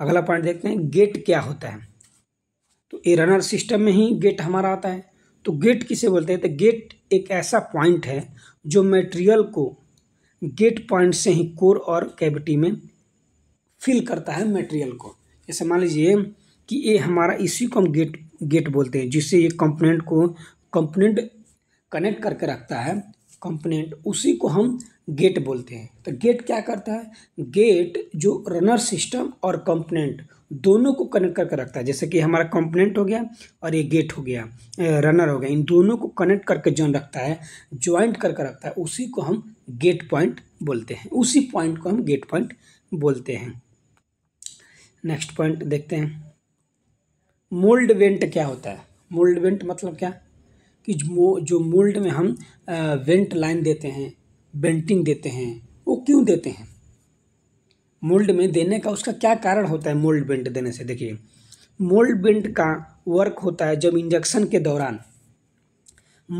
अगला पॉइंट देखते हैं गेट क्या होता है तो ए रनर सिस्टम में ही गेट हमारा आता है तो गेट किसे बोलते हैं तो गेट एक ऐसा पॉइंट है जो मटेरियल को गेट पॉइंट से ही कोर और कैविटी में फिल करता है मटेरियल को जैसे मान लीजिए कि ये हमारा इसी को हम गेट गेट बोलते हैं जिससे ये कंपोनेंट को कंपोनेंट कनेक्ट करके रखता है कंपोनेंट उसी को हम गेट बोलते हैं तो गेट क्या करता है गेट जो रनर सिस्टम और कंपोनेंट दोनों को कनेक्ट करके रखता है जैसे कि हमारा कंपोनेंट हो गया और ये गेट हो गया रनर हो गया इन दोनों को कनेक्ट करके जो रखता है ज्वाइंट करके रखता है उसी को हम गेट पॉइंट बोलते हैं उसी पॉइंट को हम गेट पॉइंट बोलते हैं नेक्स्ट पॉइंट देखते हैं मोल्ड वेंट क्या होता है मोल्ड वेंट मतलब क्या कि जो जो मोल्ड में हम वेंट लाइन देते हैं बेंटिंग देते हैं वो क्यों देते हैं मोल्ड में देने का उसका क्या कारण होता है मोल्ड बेंट देने से देखिए मोल्ड बेंट का वर्क होता है जब इंजेक्शन के दौरान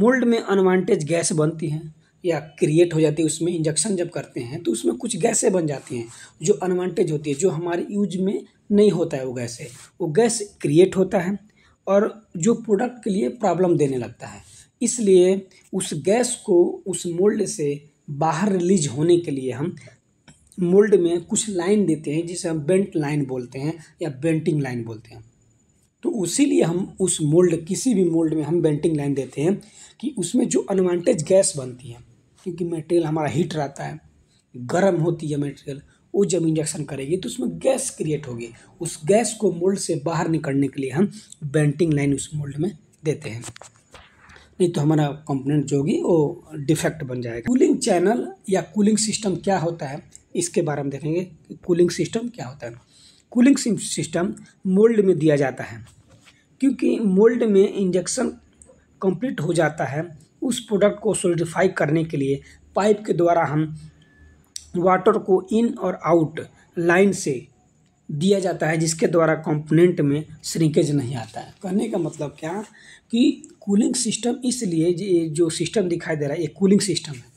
मोल्ड में अनवांटेज गैस बनती है या क्रिएट हो जाती है उसमें इंजेक्शन जब करते हैं तो उसमें कुछ गैसें बन जाती हैं जो अनवांटेज होती है जो हमारे यूज में नहीं होता है वो गैसें वो गैस क्रिएट होता है और जो प्रोडक्ट के लिए प्रॉब्लम देने लगता है इसलिए उस गैस को उस मोल्ड से बाहर रिलीज होने के लिए हम मोल्ड में कुछ लाइन देते हैं जिसे हम बेंट लाइन बोलते हैं या बेंटिंग लाइन बोलते हैं तो उसीलिए हम उस मोल्ड किसी भी मोल्ड में हम बेंटिंग लाइन देते हैं कि उसमें जो अनवांटेज गैस बनती है क्योंकि मटेरियल हमारा हीट रहता है गर्म होती है मटेरियल वो जब इंजेक्शन करेगी तो उसमें गैस क्रिएट होगी उस गैस को मोल्ड से बाहर निकलने के लिए हम बेंटिंग लाइन उस मोल्ड में देते हैं नहीं तो हमारा कंपोनेंट जो होगी वो डिफेक्ट बन जाएगा कूलिंग चैनल या कूलिंग सिस्टम क्या होता है इसके बारे में देखेंगे कि कूलिंग सिस्टम क्या होता है कूलिंग सिस्टम मोल्ड में दिया जाता है क्योंकि मोल्ड में इंजेक्शन कंप्लीट हो जाता है उस प्रोडक्ट को सोलिडिफाई करने के लिए पाइप के द्वारा हम वाटर को इन और आउट लाइन से दिया जाता है जिसके द्वारा कंपोनेंट में श्रिंकेज नहीं आता है कहने का मतलब क्या कि कूलिंग सिस्टम इसलिए जो सिस्टम दिखाई दे रहा है ये कूलिंग सिस्टम है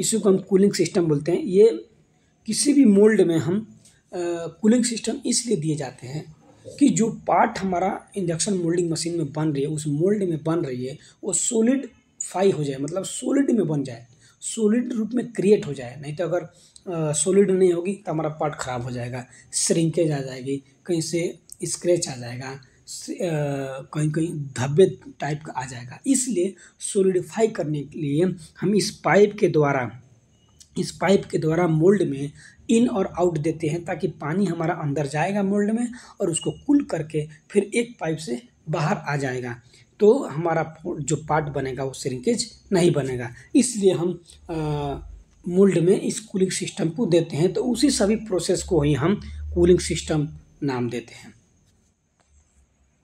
इसी को हम कूलिंग सिस्टम बोलते हैं ये किसी भी मोल्ड में हम कूलिंग सिस्टम इसलिए दिए जाते हैं कि जो पार्ट हमारा इंडक्शन मोल्डिंग मशीन में बन रही है उस मोल्ड में बन रही है वो सोलिड फाई हो जाए मतलब सोलिड में बन जाए सॉलिड रूप में क्रिएट हो जाए नहीं तो अगर सॉलिड नहीं होगी तो हमारा पार्ट ख़राब हो जाएगा श्रिंकेज आ जाएगी कहीं से स्क्रैच आ जाएगा कहीं कहीं धब्बे टाइप का आ जाएगा इसलिए सोलिडिफाई करने के लिए हम इस पाइप के द्वारा इस पाइप के द्वारा मोल्ड में इन और आउट देते हैं ताकि पानी हमारा अंदर जाएगा मोल्ड में और उसको कूल करके फिर एक पाइप से बाहर आ जाएगा तो हमारा जो पार्ट बनेगा वो श्रिंकेज नहीं बनेगा इसलिए हम मोल्ड में इस कूलिंग सिस्टम को देते हैं तो उसी सभी प्रोसेस को ही हम कूलिंग सिस्टम नाम देते हैं